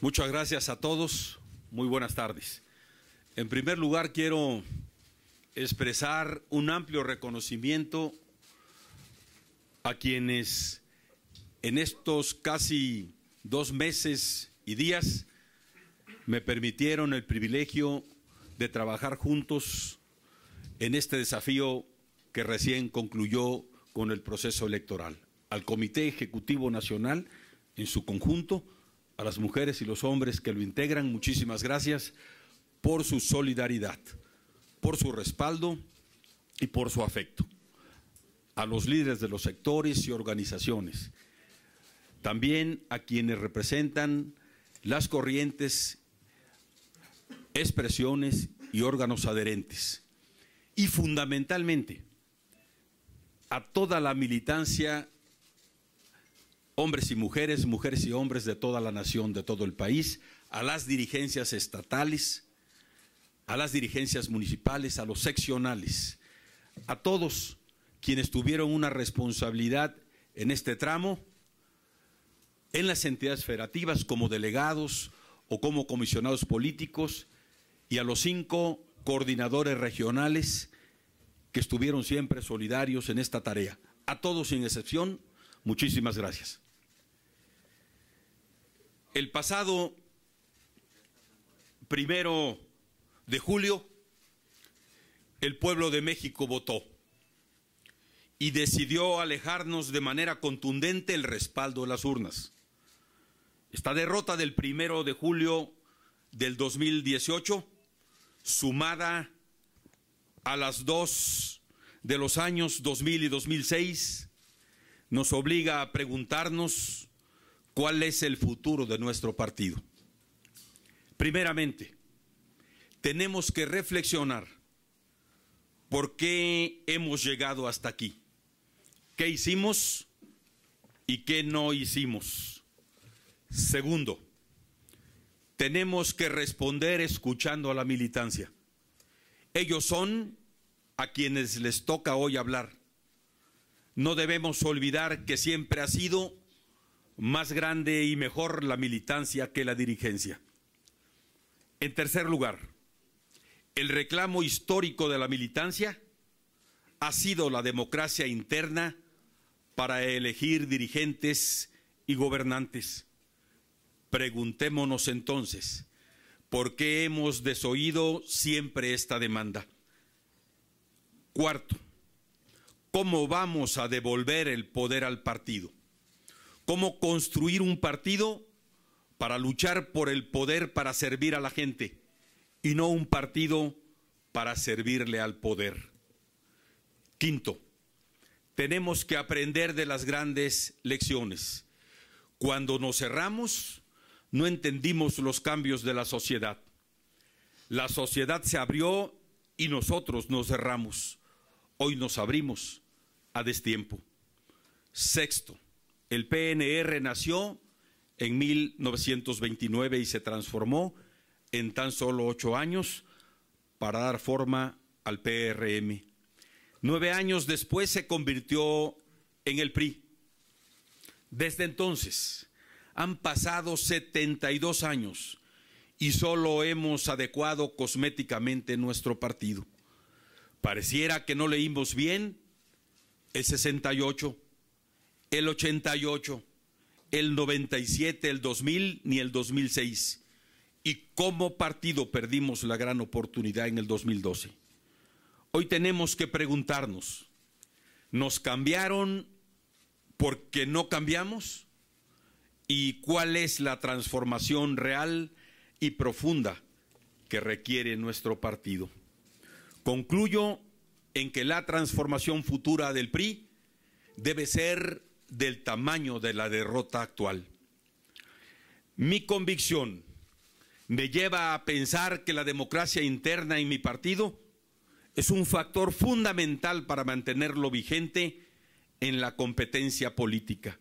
Muchas gracias a todos. Muy buenas tardes. En primer lugar, quiero expresar un amplio reconocimiento a quienes en estos casi dos meses y días me permitieron el privilegio de trabajar juntos en este desafío que recién concluyó con el proceso electoral. Al Comité Ejecutivo Nacional en su conjunto, a las mujeres y los hombres que lo integran, muchísimas gracias por su solidaridad, por su respaldo y por su afecto. A los líderes de los sectores y organizaciones, también a quienes representan las corrientes, expresiones y órganos adherentes. Y fundamentalmente a toda la militancia hombres y mujeres, mujeres y hombres de toda la nación, de todo el país, a las dirigencias estatales, a las dirigencias municipales, a los seccionales, a todos quienes tuvieron una responsabilidad en este tramo, en las entidades federativas como delegados o como comisionados políticos, y a los cinco coordinadores regionales que estuvieron siempre solidarios en esta tarea. A todos sin excepción, muchísimas gracias. El pasado primero de julio, el pueblo de México votó y decidió alejarnos de manera contundente el respaldo de las urnas. Esta derrota del primero de julio del 2018, sumada a las dos de los años 2000 y 2006, nos obliga a preguntarnos cuál es el futuro de nuestro partido. Primeramente, tenemos que reflexionar por qué hemos llegado hasta aquí, qué hicimos y qué no hicimos. Segundo, tenemos que responder escuchando a la militancia. Ellos son a quienes les toca hoy hablar. No debemos olvidar que siempre ha sido más grande y mejor la militancia que la dirigencia. En tercer lugar, el reclamo histórico de la militancia ha sido la democracia interna para elegir dirigentes y gobernantes. Preguntémonos entonces, ¿por qué hemos desoído siempre esta demanda? Cuarto, ¿cómo vamos a devolver el poder al partido? cómo construir un partido para luchar por el poder, para servir a la gente, y no un partido para servirle al poder. Quinto, tenemos que aprender de las grandes lecciones. Cuando nos cerramos, no entendimos los cambios de la sociedad. La sociedad se abrió y nosotros nos cerramos. Hoy nos abrimos a destiempo. Sexto, el PNR nació en 1929 y se transformó en tan solo ocho años para dar forma al PRM. Nueve años después se convirtió en el PRI. Desde entonces han pasado 72 años y solo hemos adecuado cosméticamente nuestro partido. Pareciera que no leímos bien el 68 el 88, el 97, el 2000 ni el 2006. Y como partido perdimos la gran oportunidad en el 2012. Hoy tenemos que preguntarnos, ¿nos cambiaron porque no cambiamos? ¿Y cuál es la transformación real y profunda que requiere nuestro partido? Concluyo en que la transformación futura del PRI debe ser del tamaño de la derrota actual. Mi convicción me lleva a pensar que la democracia interna en mi partido es un factor fundamental para mantenerlo vigente en la competencia política.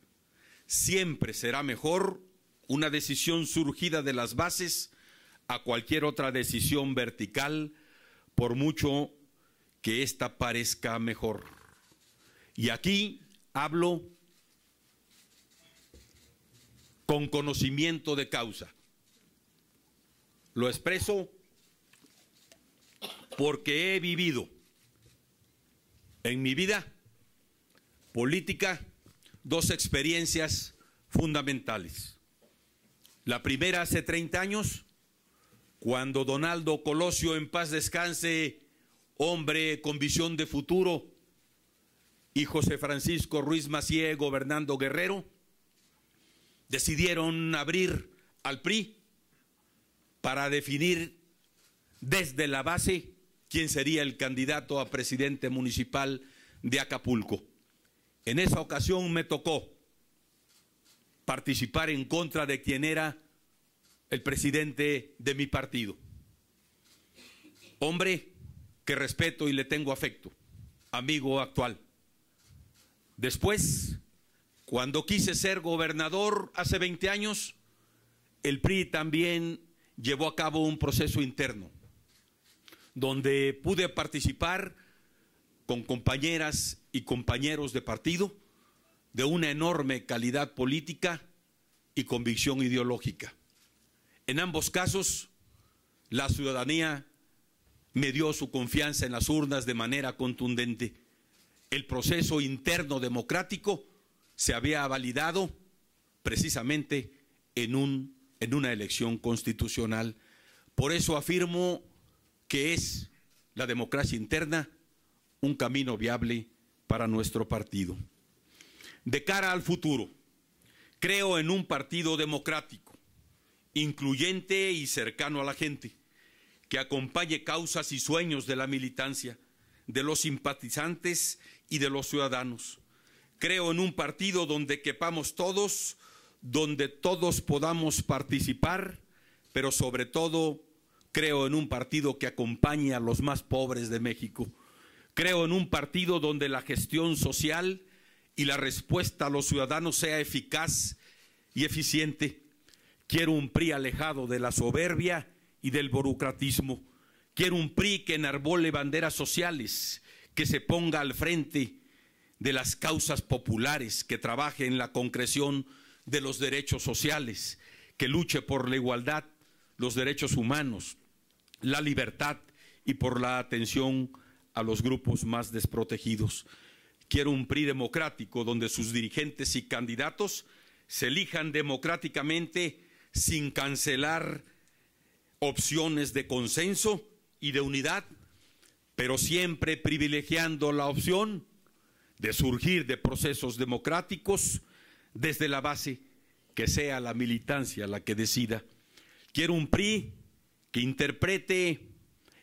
Siempre será mejor una decisión surgida de las bases a cualquier otra decisión vertical, por mucho que ésta parezca mejor. Y aquí hablo con conocimiento de causa. Lo expreso porque he vivido en mi vida política dos experiencias fundamentales. La primera hace 30 años, cuando Donaldo Colosio, en paz descanse, hombre con visión de futuro, y José Francisco Ruiz Macié, gobernando Guerrero, decidieron abrir al PRI para definir desde la base quién sería el candidato a presidente municipal de Acapulco. En esa ocasión me tocó participar en contra de quien era el presidente de mi partido. Hombre que respeto y le tengo afecto, amigo actual. Después cuando quise ser gobernador hace 20 años, el PRI también llevó a cabo un proceso interno, donde pude participar con compañeras y compañeros de partido de una enorme calidad política y convicción ideológica. En ambos casos, la ciudadanía me dio su confianza en las urnas de manera contundente. El proceso interno democrático se había validado precisamente en, un, en una elección constitucional. Por eso afirmo que es la democracia interna un camino viable para nuestro partido. De cara al futuro, creo en un partido democrático, incluyente y cercano a la gente, que acompañe causas y sueños de la militancia, de los simpatizantes y de los ciudadanos Creo en un partido donde quepamos todos, donde todos podamos participar, pero sobre todo creo en un partido que acompañe a los más pobres de México. Creo en un partido donde la gestión social y la respuesta a los ciudadanos sea eficaz y eficiente. Quiero un PRI alejado de la soberbia y del burocratismo. Quiero un PRI que enarbole banderas sociales, que se ponga al frente de las causas populares, que trabaje en la concreción de los derechos sociales, que luche por la igualdad, los derechos humanos, la libertad y por la atención a los grupos más desprotegidos. Quiero un PRI democrático donde sus dirigentes y candidatos se elijan democráticamente sin cancelar opciones de consenso y de unidad, pero siempre privilegiando la opción de surgir de procesos democráticos desde la base, que sea la militancia la que decida. Quiero un PRI que interprete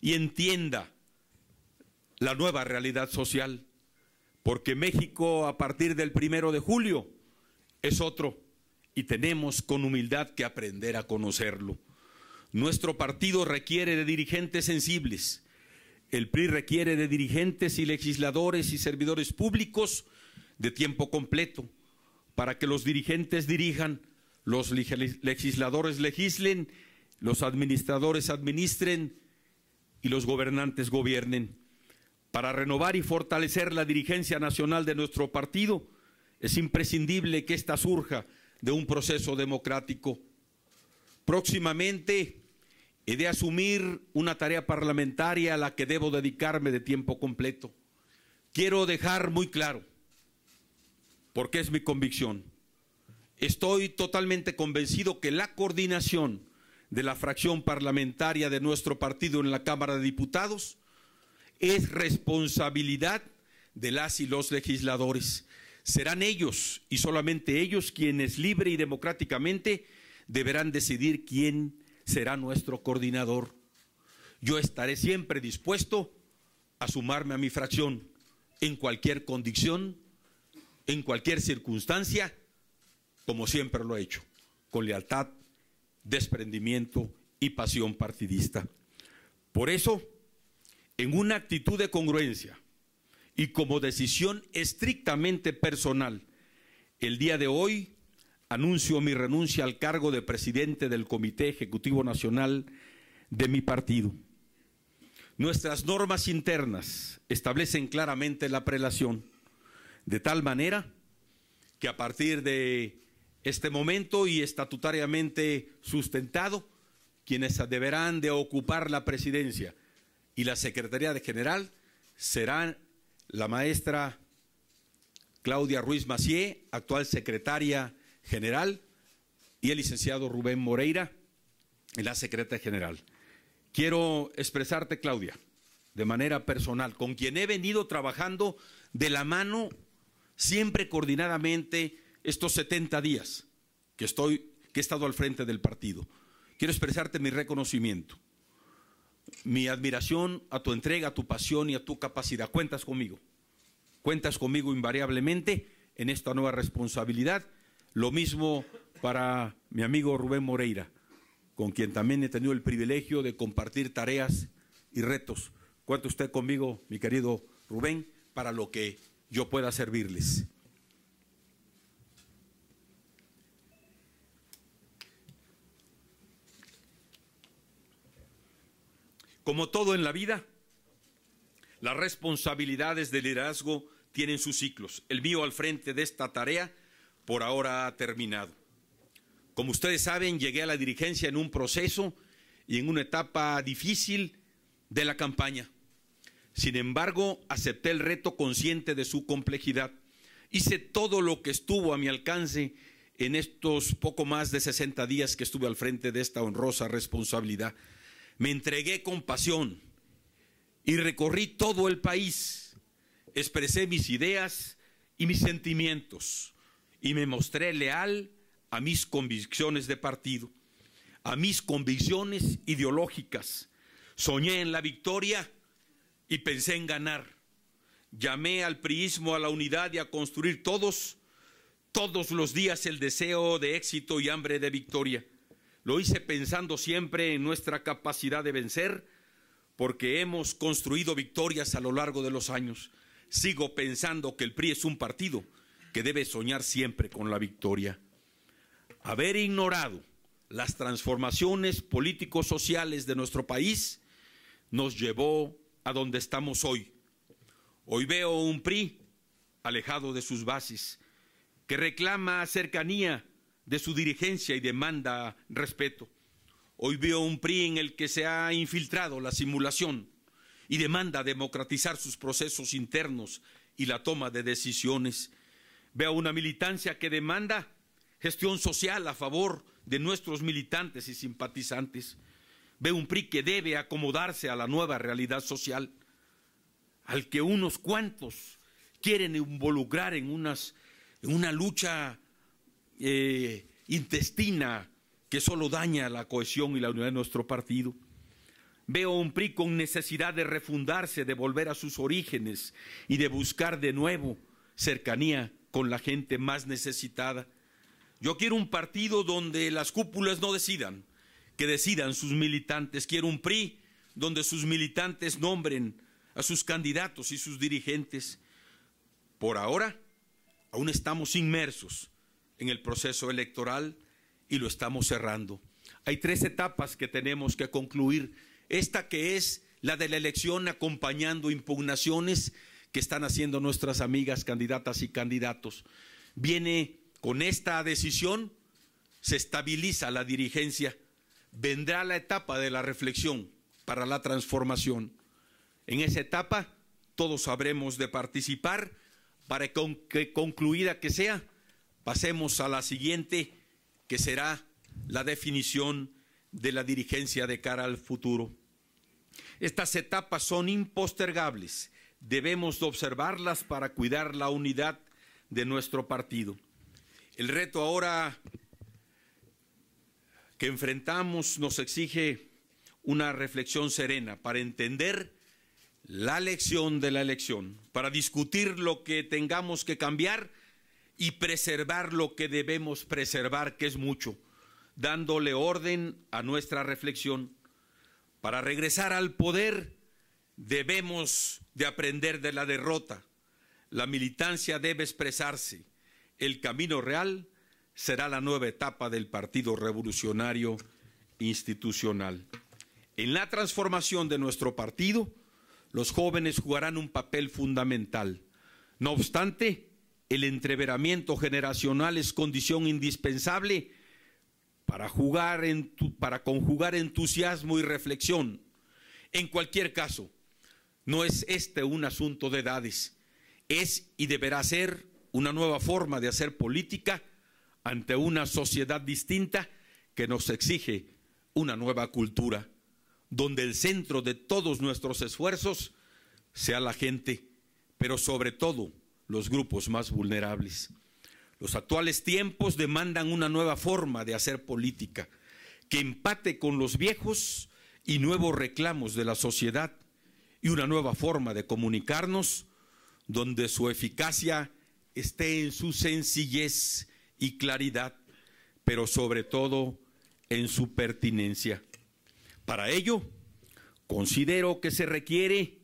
y entienda la nueva realidad social, porque México a partir del primero de julio es otro y tenemos con humildad que aprender a conocerlo. Nuestro partido requiere de dirigentes sensibles, el PRI requiere de dirigentes y legisladores y servidores públicos de tiempo completo para que los dirigentes dirijan, los legisladores legislen, los administradores administren y los gobernantes gobiernen. Para renovar y fortalecer la dirigencia nacional de nuestro partido, es imprescindible que ésta surja de un proceso democrático. Próximamente He de asumir una tarea parlamentaria a la que debo dedicarme de tiempo completo. Quiero dejar muy claro, porque es mi convicción, estoy totalmente convencido que la coordinación de la fracción parlamentaria de nuestro partido en la Cámara de Diputados es responsabilidad de las y los legisladores. Serán ellos y solamente ellos quienes libre y democráticamente deberán decidir quién será nuestro coordinador. Yo estaré siempre dispuesto a sumarme a mi fracción en cualquier condición, en cualquier circunstancia, como siempre lo he hecho, con lealtad, desprendimiento y pasión partidista. Por eso, en una actitud de congruencia y como decisión estrictamente personal, el día de hoy anuncio mi renuncia al cargo de presidente del Comité Ejecutivo Nacional de mi partido. Nuestras normas internas establecen claramente la prelación, de tal manera que a partir de este momento y estatutariamente sustentado, quienes deberán de ocupar la presidencia y la Secretaría de General serán la maestra Claudia Ruiz Macié, actual secretaria general y el licenciado Rubén Moreira, la secreta general. Quiero expresarte, Claudia, de manera personal, con quien he venido trabajando de la mano, siempre coordinadamente, estos 70 días que, estoy, que he estado al frente del partido. Quiero expresarte mi reconocimiento, mi admiración a tu entrega, a tu pasión y a tu capacidad. Cuentas conmigo, cuentas conmigo invariablemente en esta nueva responsabilidad lo mismo para mi amigo Rubén Moreira, con quien también he tenido el privilegio de compartir tareas y retos. Cuente usted conmigo, mi querido Rubén, para lo que yo pueda servirles. Como todo en la vida, las responsabilidades del liderazgo tienen sus ciclos. El mío al frente de esta tarea por ahora ha terminado. Como ustedes saben, llegué a la dirigencia en un proceso y en una etapa difícil de la campaña. Sin embargo, acepté el reto consciente de su complejidad. Hice todo lo que estuvo a mi alcance en estos poco más de 60 días que estuve al frente de esta honrosa responsabilidad. Me entregué con pasión y recorrí todo el país. Expresé mis ideas y mis sentimientos y me mostré leal a mis convicciones de partido, a mis convicciones ideológicas. Soñé en la victoria y pensé en ganar. Llamé al priismo a la unidad y a construir todos, todos los días el deseo de éxito y hambre de victoria. Lo hice pensando siempre en nuestra capacidad de vencer, porque hemos construido victorias a lo largo de los años. Sigo pensando que el PRI es un partido que debe soñar siempre con la victoria. Haber ignorado las transformaciones político-sociales de nuestro país nos llevó a donde estamos hoy. Hoy veo un PRI alejado de sus bases, que reclama cercanía de su dirigencia y demanda respeto. Hoy veo un PRI en el que se ha infiltrado la simulación y demanda democratizar sus procesos internos y la toma de decisiones. Veo una militancia que demanda gestión social a favor de nuestros militantes y simpatizantes. Veo un PRI que debe acomodarse a la nueva realidad social, al que unos cuantos quieren involucrar en, una lucha eh, intestina que solo daña la cohesión y la unidad de nuestro partido. Veo un PRI con necesidad de refundarse, de volver a sus orígenes y de buscar de nuevo cercanía con la gente más necesitada. Yo quiero un partido donde las cúpulas no decidan, que decidan sus militantes. Quiero un PRI donde sus militantes nombren a sus candidatos y sus dirigentes. Por ahora, aún estamos inmersos en el proceso electoral y lo estamos cerrando. Hay tres etapas que tenemos que concluir. Esta que es la de la elección acompañando impugnaciones que están haciendo nuestras amigas candidatas y candidatos. Viene con esta decisión, se estabiliza la dirigencia, vendrá la etapa de la reflexión para la transformación. En esa etapa todos habremos de participar para que concluida que sea, pasemos a la siguiente, que será la definición de la dirigencia de cara al futuro. Estas etapas son impostergables debemos observarlas para cuidar la unidad de nuestro partido. El reto ahora que enfrentamos nos exige una reflexión serena para entender la lección de la elección, para discutir lo que tengamos que cambiar y preservar lo que debemos preservar, que es mucho, dándole orden a nuestra reflexión para regresar al poder Debemos de aprender de la derrota. La militancia debe expresarse. El camino real será la nueva etapa del Partido Revolucionario Institucional. En la transformación de nuestro partido, los jóvenes jugarán un papel fundamental. No obstante, el entreveramiento generacional es condición indispensable para, jugar para conjugar entusiasmo y reflexión. En cualquier caso, no es este un asunto de edades, es y deberá ser una nueva forma de hacer política ante una sociedad distinta que nos exige una nueva cultura, donde el centro de todos nuestros esfuerzos sea la gente, pero sobre todo los grupos más vulnerables. Los actuales tiempos demandan una nueva forma de hacer política que empate con los viejos y nuevos reclamos de la sociedad y una nueva forma de comunicarnos donde su eficacia esté en su sencillez y claridad, pero sobre todo en su pertinencia. Para ello, considero que se requiere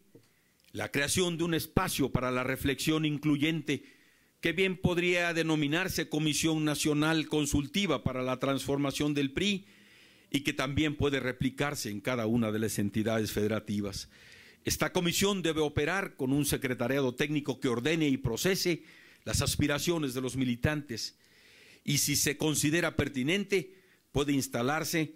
la creación de un espacio para la reflexión incluyente, que bien podría denominarse Comisión Nacional Consultiva para la Transformación del PRI y que también puede replicarse en cada una de las entidades federativas. Esta comisión debe operar con un secretariado técnico que ordene y procese las aspiraciones de los militantes y si se considera pertinente puede instalarse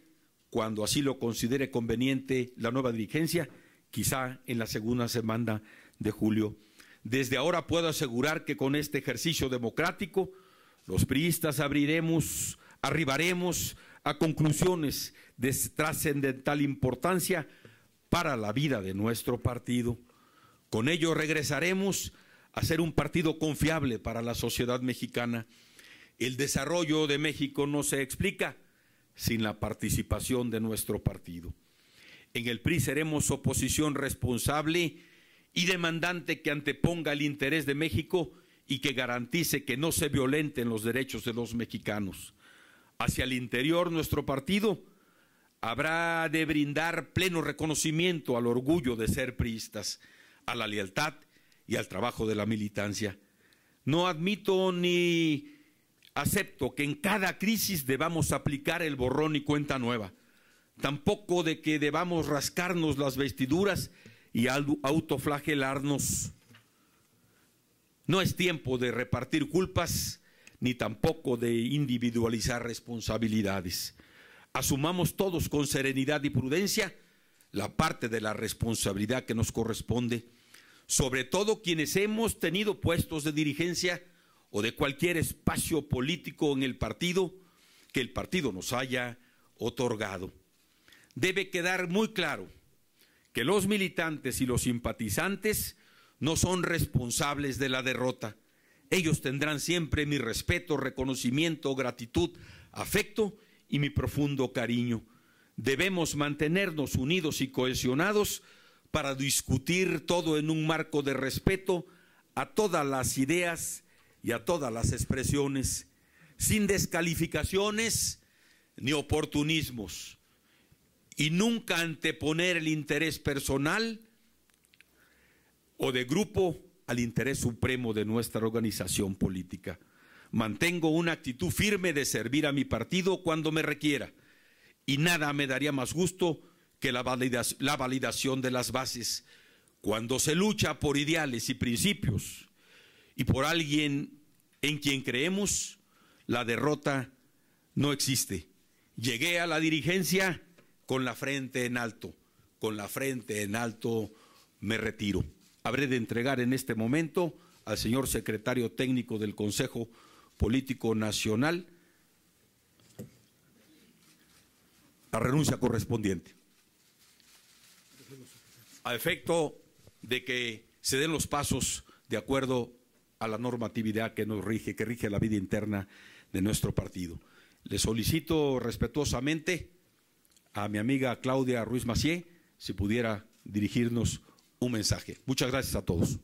cuando así lo considere conveniente la nueva dirigencia, quizá en la segunda semana de julio. Desde ahora puedo asegurar que con este ejercicio democrático los priistas abriremos, arribaremos a conclusiones de trascendental importancia para la vida de nuestro partido. Con ello regresaremos a ser un partido confiable para la sociedad mexicana. El desarrollo de México no se explica sin la participación de nuestro partido. En el PRI seremos oposición responsable y demandante que anteponga el interés de México y que garantice que no se violenten los derechos de los mexicanos. Hacia el interior, nuestro partido habrá de brindar pleno reconocimiento al orgullo de ser priistas, a la lealtad y al trabajo de la militancia. No admito ni acepto que en cada crisis debamos aplicar el borrón y cuenta nueva, tampoco de que debamos rascarnos las vestiduras y autoflagelarnos. No es tiempo de repartir culpas ni tampoco de individualizar responsabilidades asumamos todos con serenidad y prudencia la parte de la responsabilidad que nos corresponde, sobre todo quienes hemos tenido puestos de dirigencia o de cualquier espacio político en el partido que el partido nos haya otorgado. Debe quedar muy claro que los militantes y los simpatizantes no son responsables de la derrota. Ellos tendrán siempre mi respeto, reconocimiento, gratitud, afecto y mi profundo cariño. Debemos mantenernos unidos y cohesionados para discutir todo en un marco de respeto a todas las ideas y a todas las expresiones, sin descalificaciones ni oportunismos, y nunca anteponer el interés personal o de grupo al interés supremo de nuestra organización política. Mantengo una actitud firme de servir a mi partido cuando me requiera y nada me daría más gusto que la, validación, de las bases. Cuando se lucha por ideales y principios y por alguien en quien creemos, la derrota no existe. Llegué a la dirigencia con la frente en alto. Con la frente en alto me retiro. Habré de entregar en este momento al señor secretario técnico del Consejo político nacional la renuncia correspondiente. A efecto de que se den los pasos de acuerdo a la normatividad que nos rige, que rige la vida interna de nuestro partido. Le solicito respetuosamente a mi amiga Claudia Ruiz Macié si pudiera dirigirnos un mensaje. Muchas gracias a todos.